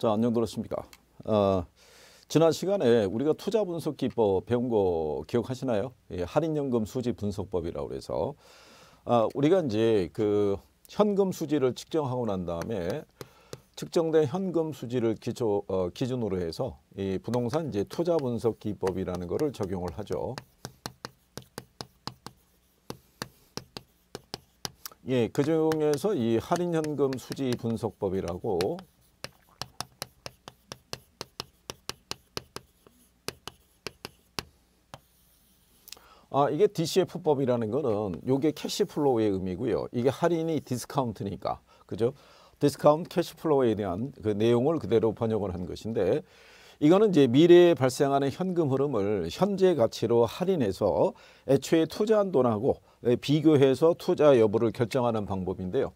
자, 안녕 들었습니까? 어, 지난 시간에 우리가 투자 분석 기법 뭐 배운 거 기억하시나요? 예, 할인연금 수지 분석법이라고 해서 아, 우리가 이제 그 현금 수지를 측정하고 난 다음에 측정된 현금 수지를 기초, 어, 기준으로 해서 이 부동산 이제 투자 분석 기법이라는 것을 적용을 하죠. 예, 그 중에서 이 할인 현금 수지 분석법이라고 아, 이게 DCF법이라는 거는 요게 캐시플로우의 의미고요. 이게 할인이 디스카운트니까. 그죠? 디스카운트 캐시플로우에 대한 그 내용을 그대로 번역을 한 것인데 이거는 이제 미래에 발생하는 현금 흐름을 현재 가치로 할인해서 애초에 투자한 돈하고 네, 비교해서 투자 여부를 결정하는 방법인데요.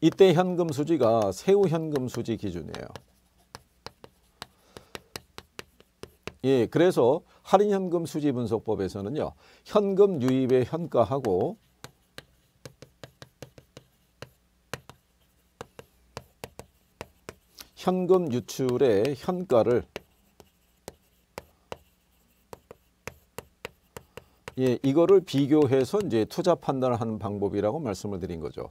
이때 현금 수지가 세후 현금 수지 기준이에요. 예, 그래서 할인 현금 수지 분석법에서는요. 현금 유입의 현가하고 현금 유출의 현가를 예, 이거를 비교해서 이제 투자 판단을 하는 방법이라고 말씀을 드린 거죠.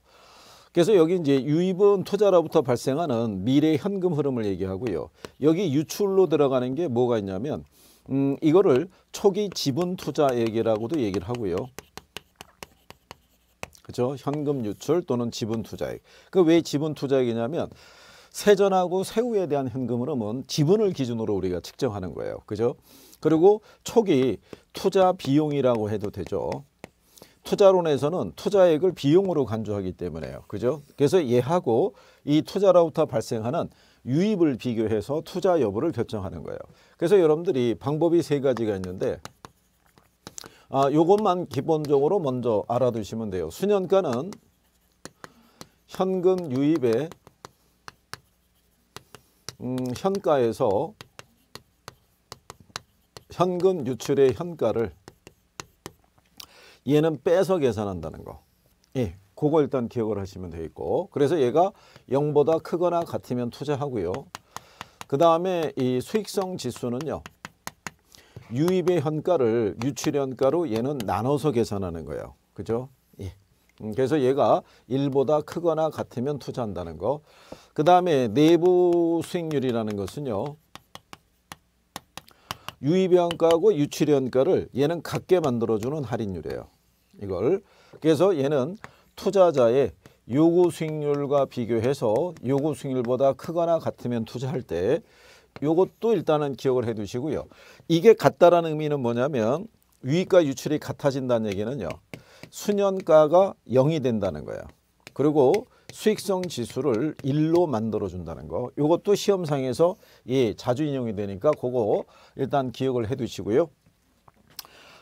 그래서 여기 이제 유입은 투자로부터 발생하는 미래 현금 흐름을 얘기하고요. 여기 유출로 들어가는 게 뭐가 있냐면 음, 이거를 초기 지분 투자액이라고도 얘기를 하고요. 그죠? 현금 유출 또는 지분 투자액. 그 왜 지분 투자액이냐면 세전하고 세후에 대한 현금흐름은 지분을 기준으로 우리가 측정하는 거예요. 그죠? 그리고 초기 투자 비용이라고 해도 되죠. 투자론에서는 투자액을 비용으로 간주하기 때문에요. 그죠? 그래서 얘하고 이 투자로부터 발생하는 유입을 비교해서 투자 여부를 결정하는 거예요. 그래서 여러분들이 방법이 세 가지가 있는데 아, 요것만 기본적으로 먼저 알아두시면 돼요. 수년가는 현금 유입의 음, 현가에서 현금 유출의 현가를 얘는 빼서 계산한다는 거. 예. 그거 일단 기억을 하시면 되겠고 그래서 얘가 0보다 크거나 같으면 투자하고요. 그 다음에 이 수익성 지수는요. 유입의 현가를 유출현가로 얘는 나눠서 계산하는 거예요. 그죠? 예. 음, 그래서 얘가 1보다 크거나 같으면 투자한다는 거. 그 다음에 내부 수익률이라는 것은요. 유입의 현가하고 유출의 현가를 얘는 같게 만들어주는 할인율이에요. 이걸. 그래서 얘는 투자자의 요구 수익률과 비교해서 요구 수익률보다 크거나 같으면 투자할 때 요것도 일단은 기억을 해 두시고요. 이게 같다라는 의미는 뭐냐면 위가 유출이 같아진다는 얘기는요. 수년가가 0이 된다는 거예요. 그리고 수익성 지수를 1로 만들어준다는 거. 이것도 시험상에서 예, 자주 인용이 되니까 그거 일단 기억을 해두시고요.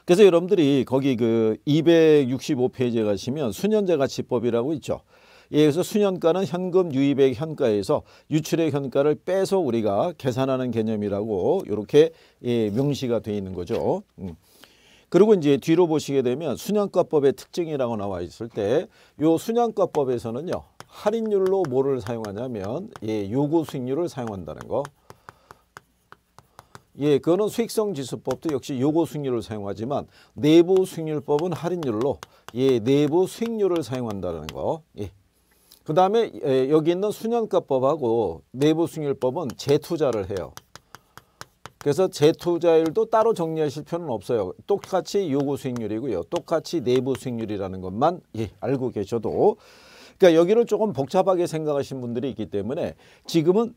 그래서 여러분들이 거기 그 265페이지에 가시면 수년자 가치법이라고 있죠. 예, 그래서 수년가는 현금 유입액 현가에서 유출액 현가를 빼서 우리가 계산하는 개념이라고 이렇게 예, 명시가 돼 있는 거죠. 음. 그리고 이제 뒤로 보시게 되면 순양가법의 특징이라고 나와 있을 때요 순양가법에서는요 할인율로 뭐를 사용하냐면 예, 요구 수익률을 사용한다는 거 예, 그거는 수익성 지수법도 역시 요구 수익률을 사용하지만 내부 수익률법은 할인율로 예, 내부 수익률을 사용한다는 거. 예. 그 다음에 예, 여기 있는 수년가법하고 내부 수익률법은 재투자를 해요. 그래서 재투자율도 따로 정리하실 필요는 없어요. 똑같이 요구 수익률이고요. 똑같이 내부 수익률이라는 것만 예, 알고 계셔도 그러니까 여기를 조금 복잡하게 생각하신 분들이 있기 때문에 지금은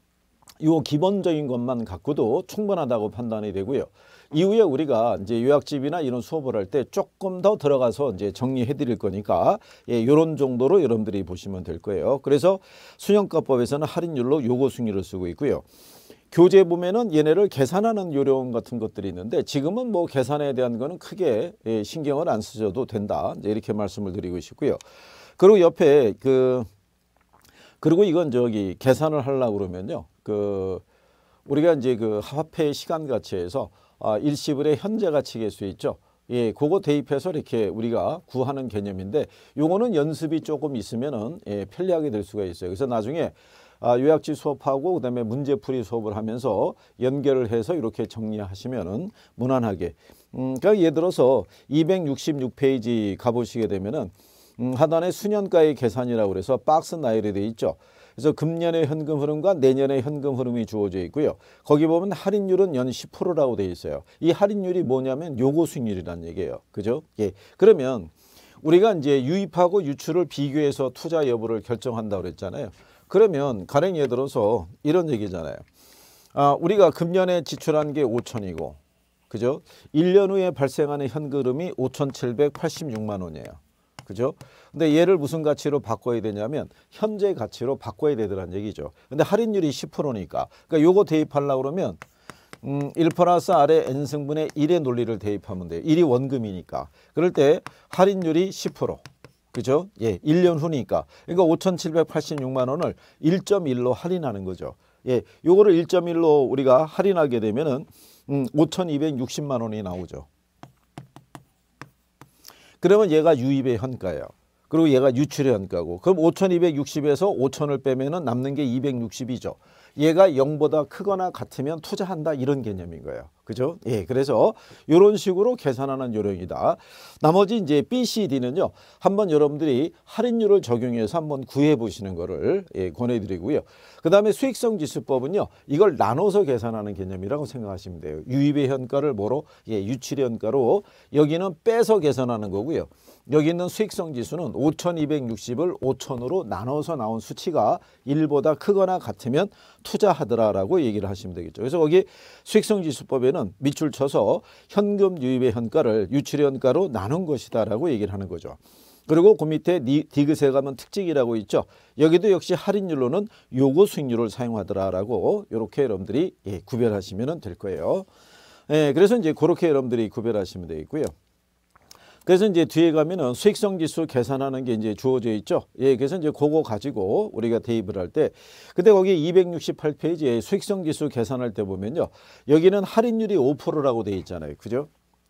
요 기본적인 것만 갖고도 충분하다고 판단이 되고요. 이후에 우리가 이제 요약집이나 이런 수업을 할 때 조금 더 들어가서 이제 정리해 드릴 거니까 예, 요런 정도로 여러분들이 보시면 될 거예요. 그래서 수년가법에서는 할인율로 요거 순위를 쓰고 있고요. 교재 보면은 얘네를 계산하는 요령 같은 것들이 있는데 지금은 뭐 계산에 대한 거는 크게 예, 신경을 안 쓰셔도 된다. 이제 이렇게 말씀을 드리고 싶고요. 그리고 옆에 그 그리고 이건 저기 계산을 하려고 그러면요. 그 우리가 이제 그 화폐 시간 가치에서 아, 일시불의 현재 가치 계수 있죠. 예, 그거 대입해서 이렇게 우리가 구하는 개념인데 요거는 연습이 조금 있으면은 예, 편리하게 될 수가 있어요. 그래서 나중에 아, 요약지 수업하고 그다음에 문제풀이 수업을 하면서 연결을 해서 이렇게 정리하시면은 무난하게. 음, 그러니까 예를 들어서 266페이지 가보시게 되면은 음, 하단에 수년가의 계산이라고 그래서 박스 나열이 돼 있죠. 그래서 금년의 현금 흐름과 내년의 현금 흐름이 주어져 있고요. 거기 보면 할인율은 연 10%라고 되어 있어요. 이 할인율이 뭐냐면 요구 수익률이라는 얘기예요. 그죠? 예. 그러면 우리가 이제 유입하고 유출을 비교해서 투자 여부를 결정한다고 그랬잖아요. 그러면 가령 예를 들어서 이런 얘기잖아요. 아, 우리가 금년에 지출한 게 5천이고 그죠? 1년 후에 발생하는 현금이 흐름 5,786만 원이에요. 그죠? 근데 얘를 무슨 가치로 바꿔야 되냐면 현재 가치로 바꿔야 되더란 얘기죠. 근데 할인율이 10%니까. 그러니까 요거 대입하려고 그러면 음, 1 플러스 아래 n승분의 1의 논리를 대입하면 돼요. 1이 원금이니까. 그럴 때 할인율이 10%. 그죠? 예, 1년 후니까. 그러니까 5,786만 원을 1.1로 할인하는 거죠. 예, 요거를 1.1로 우리가 할인하게 되면은 음, 5,260만 원이 나오죠. 그러면 얘가 유입의 현가예요. 그리고 얘가 유출의 현가고 그럼 5260에서 5000을 빼면 남는 게 260이죠. 얘가 0보다 크거나 같으면 투자한다 이런 개념인 거예요. 그죠? 예, 그래서 이런 식으로 계산하는 요령이다. 나머지 이제 B, C, D는요. 한번 여러분들이 할인율을 적용해서 한번 구해 보시는 거를 예, 권해드리고요. 그 다음에 수익성 지수법은요. 이걸 나눠서 계산하는 개념이라고 생각하시면 돼요. 유입의 현가를 뭐로? 예, 유출의 현가로 여기는 빼서 계산하는 거고요. 여기 있는 수익성 지수는 5,260을 5,000으로 나눠서 나온 수치가 1보다 크거나 같으면 투자하더라라고 얘기를 하시면 되겠죠. 그래서 거기 수익성 지수법에는 원 밑줄 쳐서 현금 유입의 현가를 유출의 현가로 나눈 것이다라고 얘기를 하는 거죠. 그리고 그 밑에 디귿에 가면 특징이라고 있죠. 여기도 역시 할인율로는 요거 수익률을 사용하더라라고 이렇게 여러분들이 예, 구별하시면 될 거예요. 예, 그래서 이제 그렇게 여러분들이 구별하시면 되겠고요. 그래서 이제 뒤에 가면은 수익성 지수 계산하는 게 이제 주어져 있죠. 예, 그래서 이제 그거 가지고 우리가 대입을 할때 근데 거기 268페이지에 수익성 지수 계산할 때 보면요. 여기는 할인율이 5%라고 돼 있잖아요. 그죠?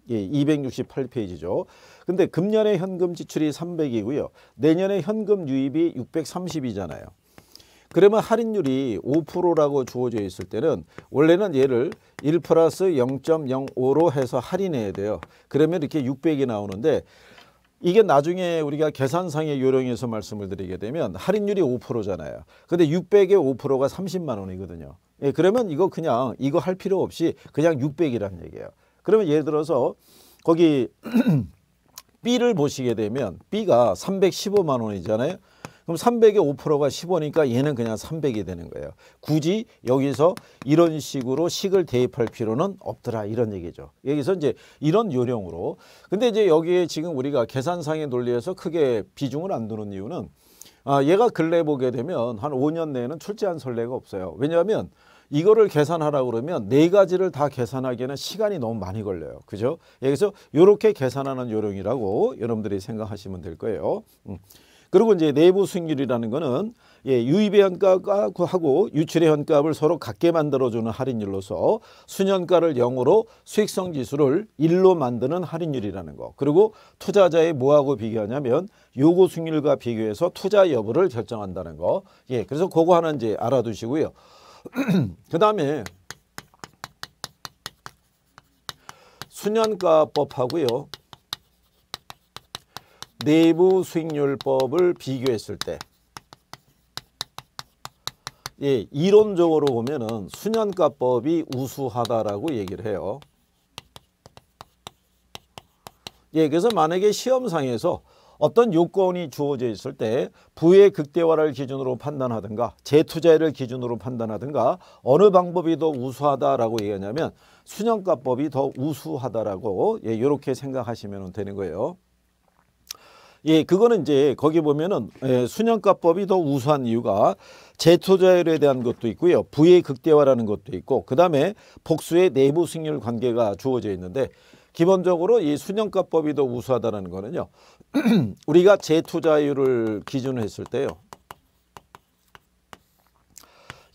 예, 268페이지죠. 근데 금년에 현금 지출이 300이고요. 내년에 현금 유입이 630이잖아요. 그러면 할인율이 5%라고 주어져 있을 때는 원래는 얘를 1 플러스 0.05로 해서 할인해야 돼요. 그러면 이렇게 600이 나오는데 이게 나중에 우리가 계산상의 요령에서 말씀을 드리게 되면 할인율이 5%잖아요. 근데 600에 5%가 30만 원이거든요. 예, 그러면 이거 그냥 이거 할 필요 없이 그냥 600이라는 얘기예요. 그러면 예를 들어서 거기 B를 보시게 되면 B가 315만 원이잖아요. 그럼 3 0 0에 5%가 1 0니까 얘는 그냥 300이 되는 거예요. 굳이 여기서 이런 식으로 식을 대입할 필요는 없더라 이런 얘기죠. 여기서 이제 이런 요령으로 근데 이제 여기에 지금 우리가 계산상의 논리에서 크게 비중을 안 두는 이유는 아, 얘가 근래 보게 되면 한 5년 내에는 출제한 설례가 없어요. 왜냐하면 이거를 계산하라고 그러면 네 가지를 다 계산하기에는 시간이 너무 많이 걸려요. 그죠? 여기서 이렇게 계산하는 요령이라고 여러분들이 생각하시면 될 거예요. 음. 그리고 이제 내부 수익률이라는 거는 예, 유입의 현가하고 그 유출의 현가를 서로 같게 만들어주는 할인율로서 순현가를 0으로 수익성 지수를 1로 만드는 할인율이라는 거 그리고 투자자의 뭐하고 비교하냐면 요구 수익률과 비교해서 투자 여부를 결정한다는 거 예, 그래서 그거 하나 이제 알아두시고요 그 다음에 순현가법하고요 내부 수익률법을 비교했을 때 예, 이론적으로 보면은 수년가법이 우수하다라고 얘기를 해요. 예, 그래서 만약에 시험상에서 어떤 요건이 주어져 있을 때 부의 극대화를 기준으로 판단하든가 재투자를 기준으로 판단하든가 어느 방법이 더 우수하다라고 얘기하냐면 수년가법이 더 우수하다라고 예, 이렇게 생각하시면 되는 거예요. 예, 그거는 이제 거기 보면은 예, 수년가법이 더 우수한 이유가 재투자율에 대한 것도 있고요. 부의 극대화라는 것도 있고 그다음에 복수의 내부 승률 관계가 주어져 있는데 기본적으로 이 수년가법이 더 우수하다는 거는요. 우리가 재투자율을 기준으로 했을 때요.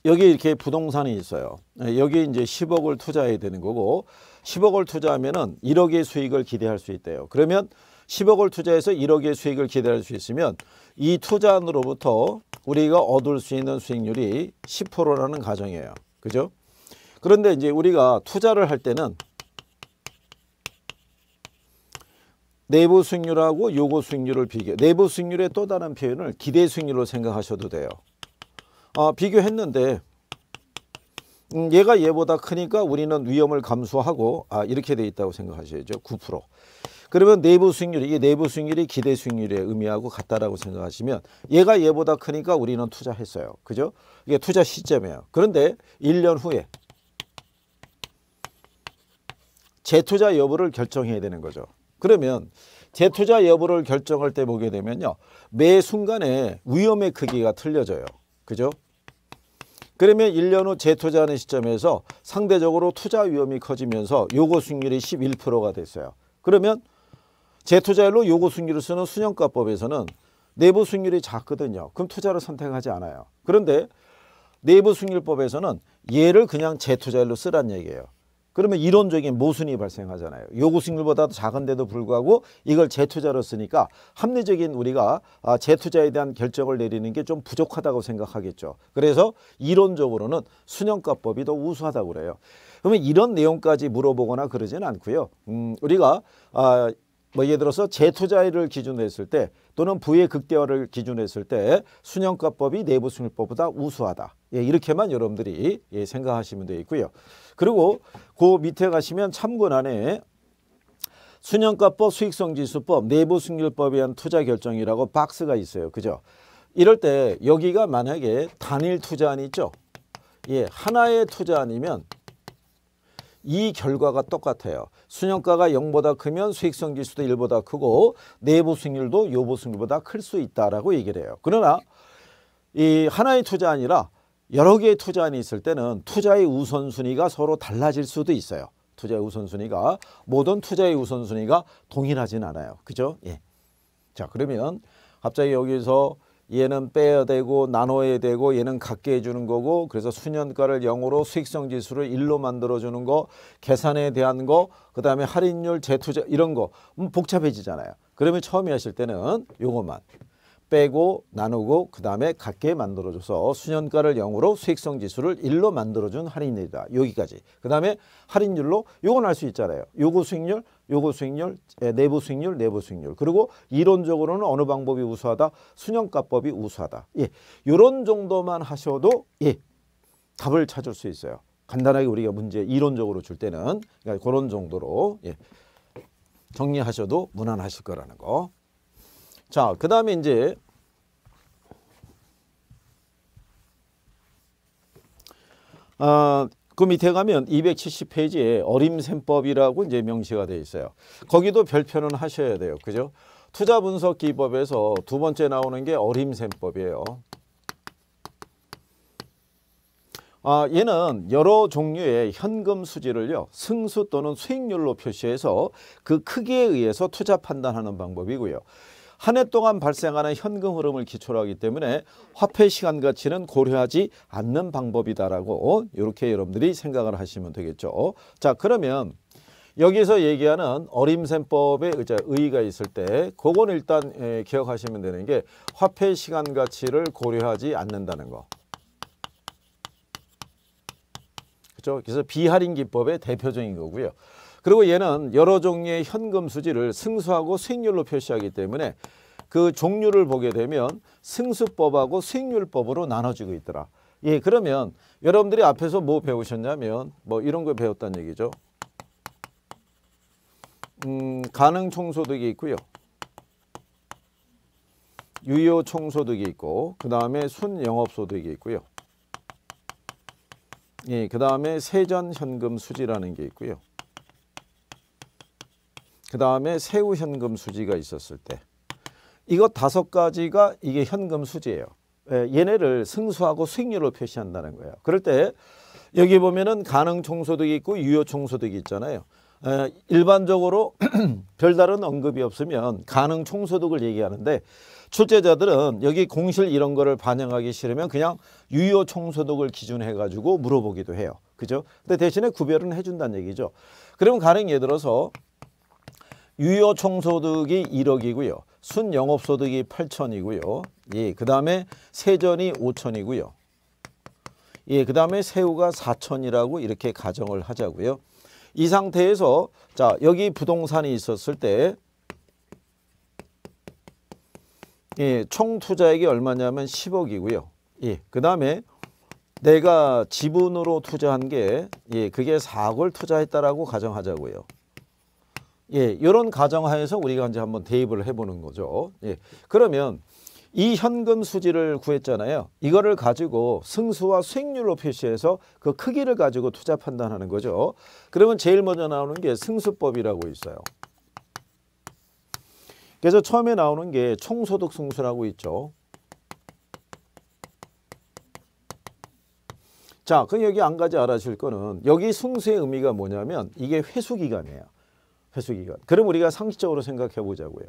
여기 이렇게 부동산이 있어요. 예, 여기 이제 10억을 투자해야 되는 거고 10억을 투자하면은 1억의 수익을 기대할 수 있대요. 그러면 10억을 투자해서 1억의 수익을 기대할 수 있으면 이 투자안으로부터 우리가 얻을 수 있는 수익률이 10%라는 가정이에요. 그죠? 그런데 이제 우리가 투자를 할 때는 내부 수익률하고 요구 수익률을 비교 내부 수익률의 또 다른 표현을 기대 수익률로 생각하셔도 돼요. 아, 비교했는데 음, 얘가 얘보다 크니까 우리는 위험을 감수하고 아, 이렇게 돼 있다고 생각하셔야죠. 9% 그러면 내부 수익률, 이게 내부 수익률이 기대 수익률의 의미하고 같다라고 생각하시면 얘가 얘보다 크니까 우리는 투자했어요. 그죠? 이게 투자 시점이에요. 그런데 1년 후에 재투자 여부를 결정해야 되는 거죠. 그러면 재투자 여부를 결정할 때 보게 되면요. 매 순간에 위험의 크기가 틀려져요. 그죠? 그러면 1년 후 재투자하는 시점에서 상대적으로 투자 위험이 커지면서 요거 수익률이 11%가 됐어요. 그러면 재투자율로 요구 순위를 쓰는 순형가법에서는 내부 순율이 작거든요. 그럼 투자를 선택하지 않아요. 그런데 내부 순율법에서는 얘를 그냥 재투자율로 쓰란 얘기예요. 그러면 이론적인 모순이 발생하잖아요. 요구 수익률보다 도 작은데도 불구하고 이걸 재투자로 쓰니까 합리적인 우리가 아, 재투자에 대한 결정을 내리는 게 좀 부족하다고 생각하겠죠. 그래서 이론적으로는 순형가법이 더 우수하다고 그래요. 그러면 이런 내용까지 물어보거나 그러진 않고요. 음, 우리가 아, 뭐 예를 들어서 재투자율을 기준으로 했을 때 또는 부의 극대화를 기준으로 했을 때 순형가법이 내부순율법보다 우수하다. 예, 이렇게만 여러분들이 예, 생각하시면 되겠고요. 그리고 그 밑에 가시면 참고란에 순형가법, 수익성지수법, 내부순율법에 의한 투자결정이라고 박스가 있어요. 그죠? 이럴 때 여기가 만약에 단일 투자안이 있죠. 예, 하나의 투자안이면 이 결과가 똑같아요. 순형가가 0보다 크면 수익성 지수도 1보다 크고 내부 수익률도 요보 수익률보다 클 수 있다라고 얘기를 해요. 그러나 이 하나의 투자 아니라 여러 개의 투자안이 있을 때는 투자의 우선순위가 서로 달라질 수도 있어요. 투자의 우선순위가 모든 투자의 우선순위가 동일하진 않아요. 그죠? 예. 자, 그러면 갑자기 여기서 얘는 빼야 되고 나눠야 되고 얘는 갖게 해주는 거고 그래서 수년가를 0으로 수익성 지수를 1로 만들어주는 거 계산에 대한 거그 다음에 할인율 재투자 이런 거 음, 복잡해지잖아요. 그러면 처음에 하실 때는 요것만 빼고 나누고 그 다음에 갖게 만들어줘서 수년가를 0으로 수익성 지수를 1로 만들어준 할인율이다. 여기까지. 그 다음에 할인율로 요건 할 수 있잖아요. 요거 수익률 요거 수익률, 예, 내부 수익률, 내부 수익률. 그리고 이론적으로는 어느 방법이 우수하다? 순형가법이 우수하다. 예. 요런 정도만 하셔도 예. 답을 찾을 수 있어요. 간단하게 우리가 문제 이론적으로 줄 때는 그러니까 그런 정도로 예. 정리하셔도 무난하실 거라는 거. 자, 그다음에 이제 어, 그 밑에 가면 270페이지에 어림셈법이라고 이제 명시가 되어 있어요. 거기도 별표는 하셔야 돼요. 그죠? 투자 분석 기법에서 두 번째 나오는 게 어림셈법이에요. 아, 얘는 여러 종류의 현금 수지를요 승수 또는 수익률로 표시해서 그 크기에 의해서 투자 판단하는 방법이고요. 한해 동안 발생하는 현금 흐름을 기초로 하기 때문에 화폐 시간 가치는 고려하지 않는 방법이다라고 이렇게 여러분들이 생각을 하시면 되겠죠. 자 그러면 여기서 얘기하는 어림셈법에 의자 의의가 있을 때 그건 일단 에, 예, 기억하시면 되는 게 화폐 시간 가치를 고려하지 않는다는 거. 그렇죠? 그래서 비할인 기법의 대표적인 거고요. 그리고 얘는 여러 종류의 현금 수지를 승수하고 수익률로 표시하기 때문에 그 종류를 보게 되면 승수법하고 수익률법으로 나눠지고 있더라. 예, 그러면 여러분들이 앞에서 뭐 배우셨냐면 뭐 이런 거 배웠다는 얘기죠. 음, 가능 총소득이 있고요. 유효 총소득이 있고 그 다음에 순영업소득이 있고요. 예, 그 다음에 세전 현금 수지라는 게 있고요. 그 다음에 세후 현금 수지가 있었을 때 이것 다섯 가지가 이게 현금 수지예요. 예, 얘네를 승수하고 수익률로 표시한다는 거예요. 그럴 때 여기 보면은 가능 총소득이 있고 유효 총소득이 있잖아요. 예, 일반적으로 별다른 언급이 없으면 가능 총소득을 얘기하는데 출제자들은 여기 공실 이런 거를 반영하기 싫으면 그냥 유효 총소득을 기준해 가지고 물어보기도 해요. 그죠? 근데 대신에 구별은 해준다는 얘기죠. 그러면 가령 예를 들어서 유효 총소득이 1억이고요. 순영업소득이 8천이고요. 예, 그 다음에 세전이 5천이고요. 예, 그 다음에 세후가 4천이라고 이렇게 가정을 하자고요. 이 상태에서 자 여기 부동산이 있었을 때 예, 총 투자액이 얼마냐면 10억이고요. 예, 그 다음에 내가 지분으로 투자한 게 예, 그게 4억을 투자했다라고 가정하자고요. 예, 이런 가정하에서 우리가 이제 한번 대입을 해보는 거죠. 예, 그러면 이 현금 수지를 구했잖아요. 이거를 가지고 승수와 수익률로 표시해서 그 크기를 가지고 투자 판단하는 거죠. 그러면 제일 먼저 나오는 게 승수법이라고 있어요. 그래서 처음에 나오는 게 총소득 승수라고 있죠. 자, 그럼 여기 안 가지 알아실 거는 여기 승수의 의미가 뭐냐면 이게 회수기간이에요. 회수기간. 그럼 우리가 상식적으로 생각해 보자고요.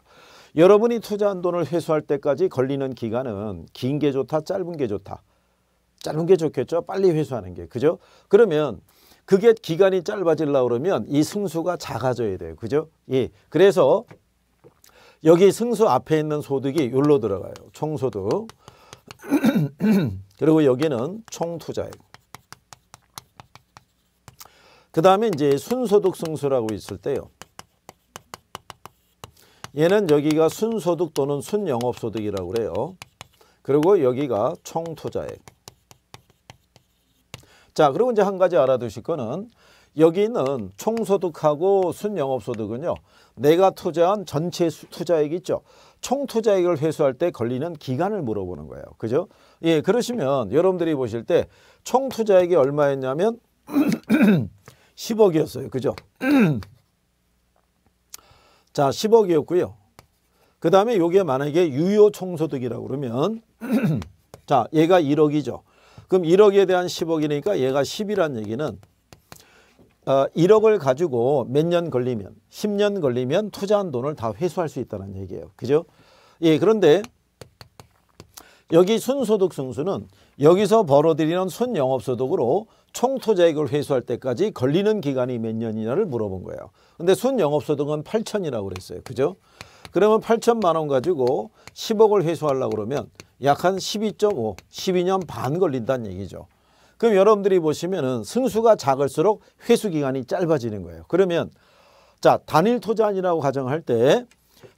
여러분이 투자한 돈을 회수할 때까지 걸리는 기간은 긴 게 좋다 짧은 게 좋다. 짧은 게 좋겠죠. 빨리 회수하는 게. 그죠? 그러면 그게 기간이 짧아질라 그러면 이 승수가 작아져야 돼요. 그죠? 예. 그래서 여기 승수 앞에 있는 소득이 율로 들어가요. 총소득. 그리고 여기는 총투자액. 그 다음에 이제 순소득 승수라고 있을 때요. 얘는 여기가 순소득 또는 순영업소득이라고 그래요. 그리고 여기가 총투자액. 자 그리고 이제 한 가지 알아두실 거는 여기는 총소득하고 순영업소득은요. 내가 투자한 전체 투자액 있죠. 총투자액을 회수할 때 걸리는 기간을 물어보는 거예요. 그죠? 예, 그러시면 여러분들이 보실 때 총투자액이 얼마였냐면 10억이었어요. 그죠? 자 10억이었고요. 그 다음에 이게 만약에 유효 총소득이라고 그러면 자 얘가 1억이죠. 그럼 1억에 대한 10억이니까 얘가 1 0이라는 얘기는 어, 1억을 가지고 몇 년 걸리면 10년 걸리면 투자한 돈을 다 회수할 수 있다는 얘기예요. 그죠? 예, 그런데 여기 순소득 승수는 여기서 벌어들이는 순영업소득으로 총투자액을 회수할 때까지 걸리는 기간이 몇 년이냐를 물어본 거예요. 근데 순영업소득은 8천이라고 그랬어요. 그죠? 그러면 8천만 원 가지고 10억을 회수하려고 그러면 약 한 12.5, 12년 반 걸린다는 얘기죠. 그럼 여러분들이 보시면은 승수가 작을수록 회수 기간이 짧아지는 거예요. 그러면 자 단일 토자안이라고 가정할 때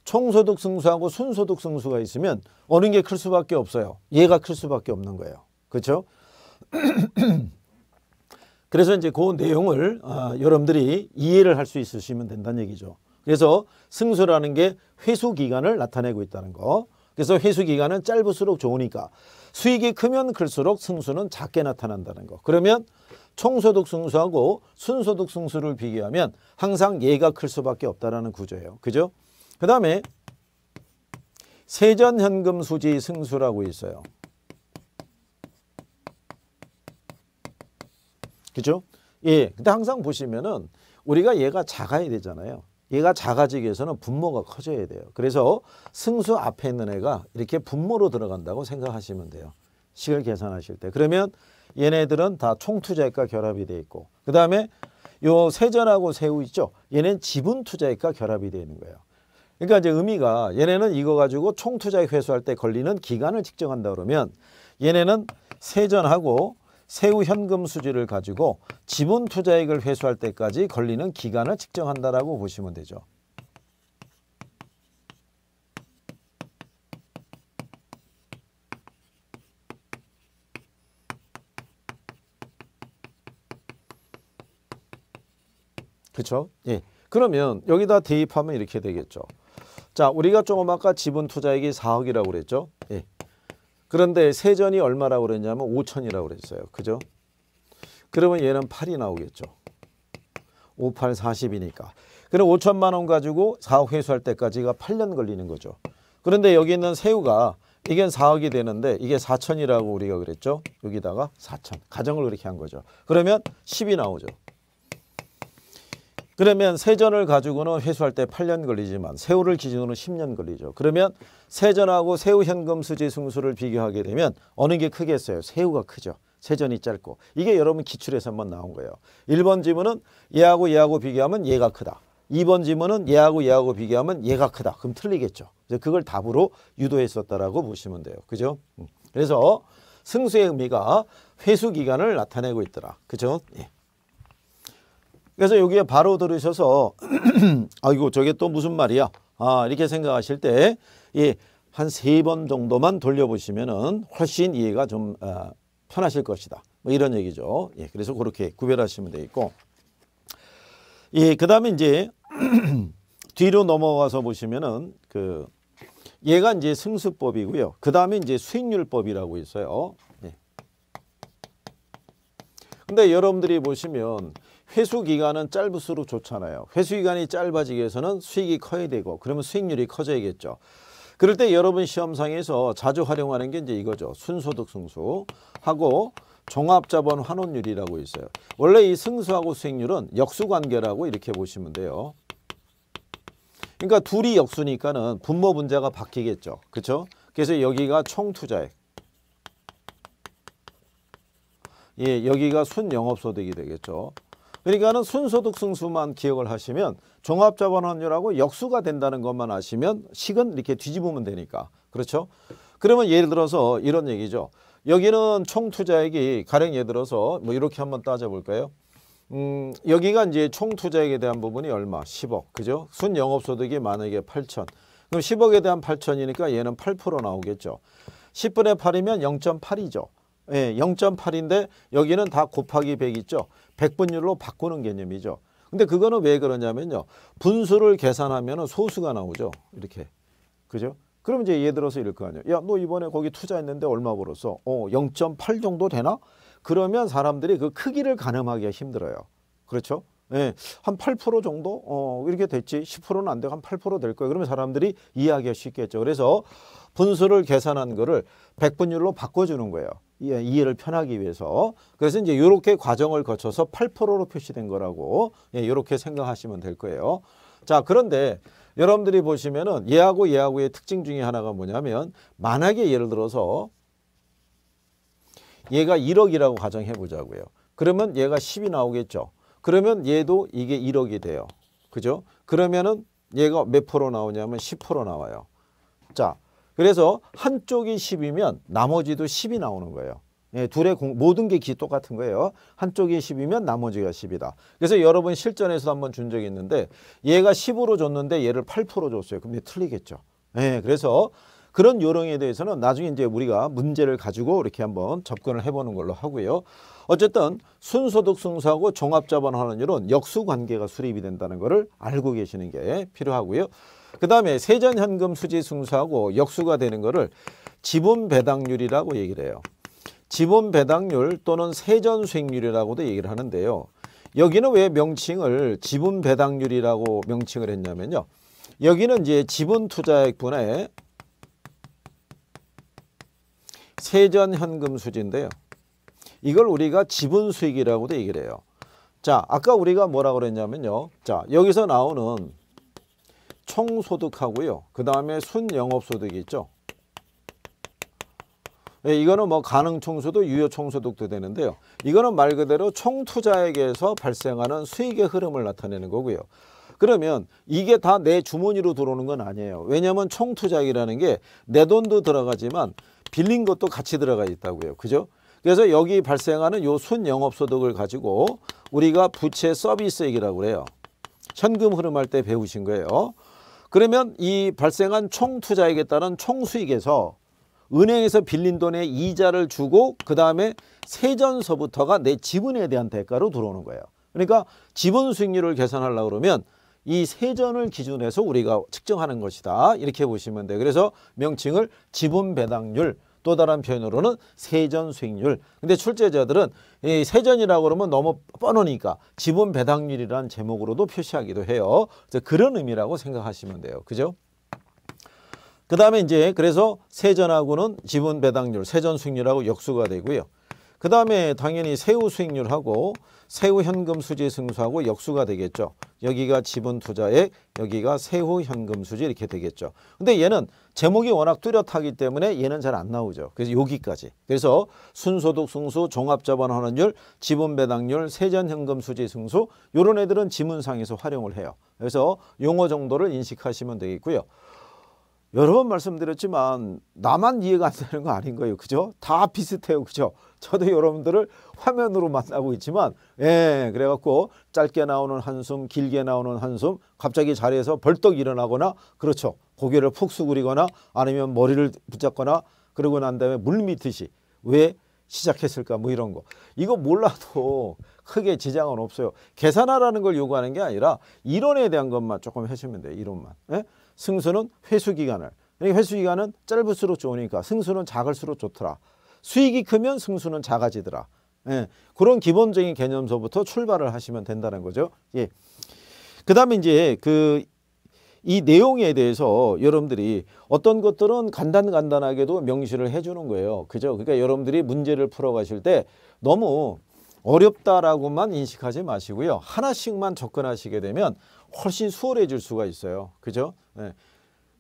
총소득 승수하고 순소득 승수가 있으면 어느 게 클 수밖에 없어요. 얘가 클 수밖에 없는 거예요. 그렇죠? 그래서 이제 그 내용을 어, 여러분들이 이해를 할 수 있으시면 된다는 얘기죠. 그래서 승수라는 게 회수 기간을 나타내고 있다는 거. 그래서 회수 기간은 짧을수록 좋으니까 수익이 크면 클수록 승수는 작게 나타난다는 거. 그러면 총소득 승수하고 순소득 승수를 비교하면 항상 얘가 클 수밖에 없다라는 구조예요. 그죠? 그 다음에 세전현금 수지 승수라고 있어요. 그죠? 예. 근데 항상 보시면은 우리가 얘가 작아야 되잖아요. 얘가 작아지기 위해서는 분모가 커져야 돼요. 그래서 승수 앞에 있는 애가 이렇게 분모로 들어간다고 생각하시면 돼요. 식을 계산하실 때. 그러면 얘네들은 다 총투자액과 결합이 돼 있고 그 다음에 요 세전하고 새우 있죠. 얘는 지분 투자액과 결합이 되 있는 거예요. 그러니까 이제 의미가 얘네는 이거 가지고 총투자액 회수할 때 걸리는 기간을 측정한다 그러면 얘네는 세전하고 세후 현금 수지를 가지고 지분 투자액을 회수할 때까지 걸리는 기간을 측정한다라고 보시면 되죠. 그렇죠? 예. 그러면 여기다 대입하면 이렇게 되겠죠. 자, 우리가 조금 아까 지분 투자액이 4억이라고 그랬죠. 그런데 세전이 얼마라고 그랬냐면 5천이라고 그랬어요. 그죠? 그러면 얘는 8이 나오겠죠. 5, 8, 40이니까. 그럼 5천만 원 가지고 4억 회수할 때까지가 8년 걸리는 거죠. 그런데 여기 있는 새우가 이게 4억이 되는데 이게 4천이라고 우리가 그랬죠. 여기다가 4천. 가정을 그렇게 한 거죠. 그러면 10이 나오죠. 그러면 세전을 가지고는 회수할 때 8년 걸리지만 세후를 기준으로 10년 걸리죠. 그러면 세전하고 세후 현금 수지 승수를 비교하게 되면 어느 게 크겠어요? 세후가 크죠. 세전이 짧고 이게 여러분 기출에서 한번 나온 거예요. 1번 지문은 얘하고 얘하고 비교하면 얘가 크다. 2번 지문은 얘하고 얘하고 비교하면 얘가 크다. 그럼 틀리겠죠. 그걸 답으로 유도했었다라고 보시면 돼요. 그죠? 음. 그래서 승수의 의미가 회수 기간을 나타내고 있더라. 그죠? 예. 그래서 여기에 바로 들으셔서 아이고 저게 또 무슨 말이야 아 이렇게 생각하실 때 예, 한세 번 정도만 돌려보시면은 훨씬 이해가 좀 어, 편하실 것이다 뭐 이런 얘기죠 예, 그래서 그렇게 구별하시면 되겠고 예, 그 다음에 이제 뒤로 넘어가서 보시면은 그 얘가 이제 승수법이고요 그 다음에 이제 수익률법이라고 있어요 예. 근데 여러분들이 보시면 회수 기간은 짧을수록 좋잖아요. 회수 기간이 짧아지기 위해서는 수익이 커야 되고 그러면 수익률이 커져야겠죠. 그럴 때 여러분 시험상에서 자주 활용하는 게 이제 이거죠. 순소득 승수하고 종합자본 환원율이라고 있어요. 원래 이 승수하고 수익률은 역수관계라고 이렇게 보시면 돼요. 그러니까 둘이 역수니까는 분모 분자가 바뀌겠죠. 그렇죠? 그래서 여기가 총투자액. 예, 여기가 순영업소득이 되겠죠. 그러니까는 순소득 승수만 기억을 하시면 종합자본환율하고 역수가 된다는 것만 아시면 식은 이렇게 뒤집으면 되니까 그렇죠. 그러면 예를 들어서 이런 얘기죠. 여기는 총 투자액이 가령 예를 들어서 뭐 이렇게 한번 따져볼까요? 음, 여기가 이제 총 투자액에 대한 부분이 얼마? 10억. 그죠? 순 영업소득이 만약에 8천. 그럼 10억에 대한 8천이니까 얘는 8% 나오겠죠. 10분의 8이면 0.8이죠. 예, 0.8인데 여기는 다 곱하기 100 있죠. 100분율로 바꾸는 개념이죠. 근데 그거는 왜 그러냐면요. 분수를 계산하면 소수가 나오죠. 이렇게. 그죠? 그럼 이제 예를 들어서 이럴 거 아니에요. 야, 너 이번에 거기 투자했는데 얼마 벌었어? 어, 0.8 정도 되나? 그러면 사람들이 그 크기를 가늠하기가 힘들어요. 그렇죠? 예, 한8% 정도? 어, 이렇게 됐지. 10%는 안 되고 한 8%될 거예요. 그러면 사람들이 이해하기가 쉽겠죠. 그래서 분수를 계산한 거를 100분율로 바꿔주는 거예요. 예, 이해를 편하기 위해서 그래서 이제 이렇게 과정을 거쳐서 8%로 표시된 거라고 이렇게 예, 생각하시면 될 거예요. 자 그런데 여러분들이 보시면은 얘하고 얘하고의 특징 중에 하나가 뭐냐면 만약에 예를 들어서 얘가 1억이라고 가정해 보자고요. 그러면 얘가 10이 나오겠죠. 그러면 얘도 이게 1억이 돼요. 그죠? 그러면은 얘가 몇 프로 나오냐면 10% 나와요. 자, 그래서 한쪽이 10이면 나머지도 10이 나오는 거예요. 예, 둘의 공, 모든 게 똑같은 거예요. 한쪽이 10이면 나머지가 10이다. 그래서 여러분 실전에서 한번 준 적이 있는데 얘가 10으로 줬는데 얘를 8% 줬어요. 그럼 틀리겠죠. 예, 그래서 그런 요령에 대해서는 나중에 이제 우리가 문제를 가지고 이렇게 한번 접근을 해보는 걸로 하고요. 어쨌든 순소득 승수하고 종합자본 환원율은 역수관계가 수립이 된다는 것을 알고 계시는 게 필요하고요. 그 다음에 세전 현금 수지 승수하고 역수가 되는 것를 지분 배당률이라고 얘기를 해요. 지분 배당률 또는 세전 수익률이라고도 얘기를 하는데요. 여기는 왜 명칭을 지분 배당률이라고 명칭을 했냐면요. 여기는 이제 지분 투자액 분의 세전 현금 수지인데요. 이걸 우리가 지분 수익이라고도 얘기를 해요. 자, 아까 우리가 뭐라고 그랬냐면요. 자, 여기서 나오는 총소득하고요. 그 다음에 순영업소득이 있죠. 예, 이거는 뭐 가능총소득, 유효총소득도 되는데요. 이거는 말 그대로 총투자액에서 발생하는 수익의 흐름을 나타내는 거고요. 그러면 이게 다 내 주머니로 들어오는 건 아니에요. 왜냐하면 총투자액이라는 게 내 돈도 들어가지만 빌린 것도 같이 들어가 있다고요. 그죠? 그래서 여기 발생하는 요 순영업소득을 가지고 우리가 부채 서비스액이라고 그래요. 현금 흐름할 때 배우신 거예요. 그러면 이 발생한 총 투자액에 따른 총 수익에서 은행에서 빌린 돈에 이자를 주고 그 다음에 세전서부터가 내 지분에 대한 대가로 들어오는 거예요. 그러니까 지분 수익률을 계산하려고 그러면 이 세전을 기준해서 우리가 측정하는 것이다. 이렇게 보시면 돼요. 그래서 명칭을 지분 배당률 또 다른 표현으로는 세전 수익률. 근데 출제자들은 이 세전이라고 그러면 너무 뻔하니까 지분 배당률이라는 제목으로도 표시하기도 해요. 그래서 그런 의미라고 생각하시면 돼요. 그죠? 그 다음에 이제 그래서 세전하고는 지분 배당률, 세전 수익률하고 역수가 되고요. 그 다음에 당연히 세후 수익률하고 세후 현금 수지 승수하고 역수가 되겠죠. 여기가 지분 투자에 여기가 세후 현금 수지 이렇게 되겠죠. 근데 얘는 제목이 워낙 뚜렷하기 때문에 얘는 잘 안 나오죠. 그래서 여기까지. 그래서 순소득 승수, 종합자본 환원율, 지분 배당률, 세전 현금 수지 승수 요런 애들은 지문상에서 활용을 해요. 그래서 용어 정도를 인식하시면 되겠고요. 여러 번 말씀드렸지만 나만 이해가 안 되는 거 아닌 거예요. 그죠? 다 비슷해요. 그죠? 저도 여러분들을 화면으로 만나고 있지만 예, 그래갖고 짧게 나오는 한숨 길게 나오는 한숨 갑자기 자리에서 벌떡 일어나거나 그렇죠. 고개를 푹 숙이거나 아니면 머리를 붙잡거나 그러고 난 다음에 물밑듯이왜 시작했을까 뭐 이런 거 이거 몰라도 크게 지장은 없어요. 계산하라는 걸 요구하는 게 아니라 이론에 대한 것만 조금 해주면 돼요. 이론만. 예? 승수는 회수 기간을. 그러니까 회수 기간은 짧을수록 좋으니까 승수는 작을수록 좋더라. 수익이 크면 승수는 작아지더라. 예, 그런 기본적인 개념서부터 출발을 하시면 된다는 거죠. 예. 그 다음에 이제 그 이 내용에 대해서 여러분들이 어떤 것들은 간단간단하게도 명시를 해주는 거예요. 그죠? 그러니까 여러분들이 문제를 풀어가실 때 너무 어렵다라고만 인식하지 마시고요. 하나씩만 접근하시게 되면 훨씬 수월해질 수가 있어요. 그죠? 네.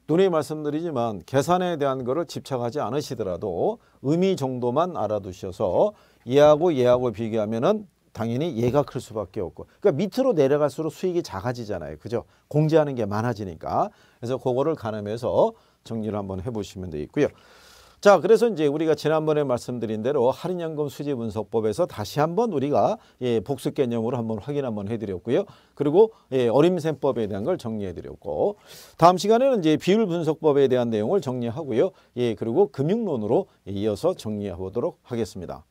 눈에 말씀드리지만 계산에 대한 거를 집착하지 않으시더라도 의미 정도만 알아두셔서 얘하고 얘하고 비교하면은 당연히 얘가 클 수밖에 없고 그러니까 밑으로 내려갈수록 수익이 작아지잖아요. 그죠? 공제하는 게 많아지니까 그래서 그거를 가늠해서 정리를 한번 해보시면 되겠고요. 자, 그래서 이제 우리가 지난번에 말씀드린 대로 할인연금 수지 분석법에서 다시 한번 우리가 예, 복습 개념으로 한번 확인 한번 해드렸고요. 그리고 예, 어림셈법에 대한 걸 정리해드렸고 다음 시간에는 이제 비율 분석법에 대한 내용을 정리하고요. 예, 그리고 금융론으로 이어서 정리해 보도록 하겠습니다.